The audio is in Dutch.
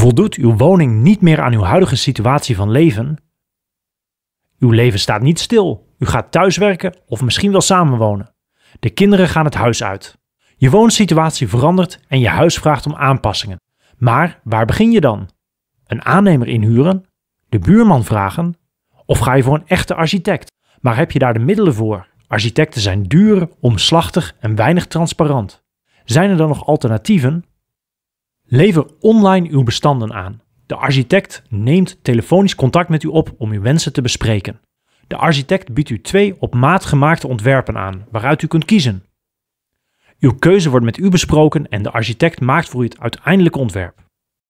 Voldoet uw woning niet meer aan uw huidige situatie van leven? Uw leven staat niet stil. U gaat thuiswerken of misschien wel samenwonen. De kinderen gaan het huis uit. Je woonsituatie verandert en je huis vraagt om aanpassingen. Maar waar begin je dan? Een aannemer inhuren? De buurman vragen? Of ga je voor een echte architect? Maar heb je daar de middelen voor? Architecten zijn duur, omslachtig en weinig transparant. Zijn er dan nog alternatieven? Lever online uw bestanden aan. De architect neemt telefonisch contact met u op om uw wensen te bespreken. De architect biedt u twee op maat gemaakte ontwerpen aan, waaruit u kunt kiezen. Uw keuze wordt met u besproken en de architect maakt voor u het uiteindelijke ontwerp.